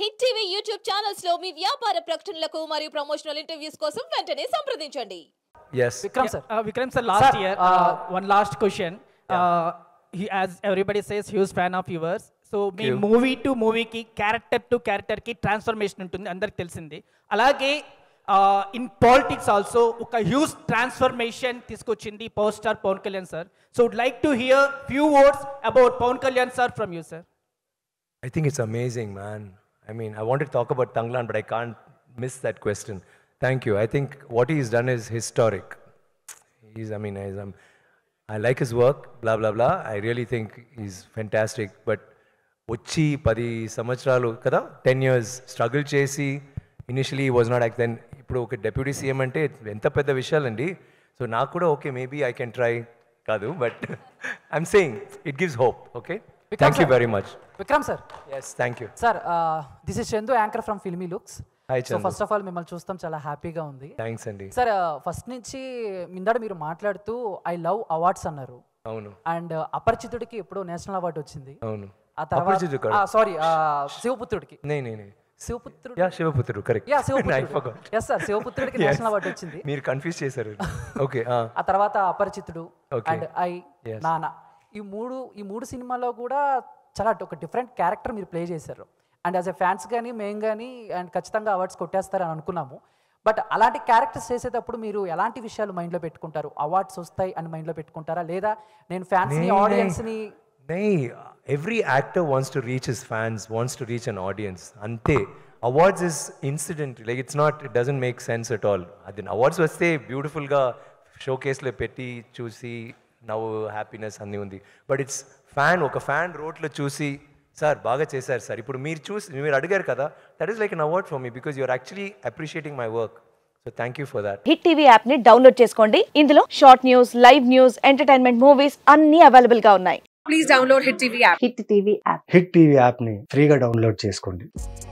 Hit TV YouTube channels లో మీ వ్యాపార ప్రకటనలకు మరియు ప్రమోషనల్ ఇంటర్వ్యూస్ కోసం వెంటనే సంప్రదించండి sir last year one last question he as everybody says huge fan of yours movie to character to క్యారెక్టర్కి transformation ఉంటుంది అందరికి తెలిసింది అలాగే ఇన్ పాలిటిక్స్ ఆల్సో ఒక హ్యూజ్ ట్రాన్స్ఫర్మేషన్ తీసుకొచ్చింది power star Pawan Kalyan sir so would like to hear few words about Pawan Kalyan sir from you sir I think it's amazing man I mean, I wanted to talk about Tanglan, but I can't miss that question. Thank you. I think what he's done is historic. He's, I mean, he's, um, I like his work, blah, blah, blah. I really think he's fantastic. But వచ్చి పది సంవత్సరాలు కదా ten years struggle చేసి initially was not యాక్ then ఇప్పుడు ఒక deputy CM అంటే ఎంత పెద్ద విషయాలండి సో నాకు కూడా okay maybe I can try కాదు but I'm saying it gives hope okay thank you very much Vikram sir yes thank you sir this is Chandu anchor from Filmy Looks so first of all మిమ్మల్ని చూస్తాం చాలా హ్యాపీగా ఉంది thanks అండి sir first నుంచి ఇందాడ మీరు మాట్లాడుతూ ఐ లవ్ అవార్డ్స్ అన్నారు అవును అండ్ uh, అపరిచితుడికి ఎప్పుడు నేషనల్ అవార్డు వచ్చింది అవును ఆ తర్వాత సారీ శివపుత్రుడికి నేను Sivaputrudu yeah Sivaputrudu correct yeah Sivaputrudu yes sir శివపుత్రుడికి నేషనల్ అవార్డు వచ్చింది మీరు కన్ఫ్యూజ్ చేశారు ఓకే ఆ తర్వాత అపరిచితుడు అండ్ ఐ నానా ఈ మూడు ఈ మూడు సినిమాలో కూడా చాలా ఒక డిఫరెంట్ క్యారెక్టర్ మీరు ప్లే చేశారు అండ్ యాజ్ ఎ ఫ్యాన్స్ కానీ మేము కానీ అండ్ ఖచ్చితంగా అవార్డ్స్ కొట్టేస్తారని అనుకున్నాము బట్ అలాంటి క్యారెక్టర్స్ చేసేటప్పుడు మీరు ఎలాంటి విషయాలు మైండ్లో పెట్టుకుంటారు అవార్డ్స్ వస్తాయి అని మైండ్లో పెట్టుకుంటారా లేదా నేను ఫ్యాన్స్ని ఆడియన్స్ని every actor wants to reach his fans wants to reach an audience అంతే awards is incident like it's not it doesn't make sense at all అది అవార్డ్స్ వస్తే బ్యూటిఫుల్గా షోకేస్లో పెట్టి చూసి నవ్వు హ్యాపీనెస్ అన్నీ ఉంది బట్ ఇట్స్ ఫ్యాన్ ఒక ఫ్యాన్ రోడ్లో చూసి సార్ బాగా చేశారు సార్ ఇప్పుడు మీరు చూసి మీరు అడిగారు కదా that is like an award for me because you're actually appreciating my work so thank you for that hit TV యాప్ని డౌన్లోడ్ చేసుకోండి ఇందులో short news live news entertainment movies అన్ని అవైలబుల్ గా ఉన్నాయి please download hit TV app hit TV app hit TV app ని ఫ్రీగా download చేసుకోండి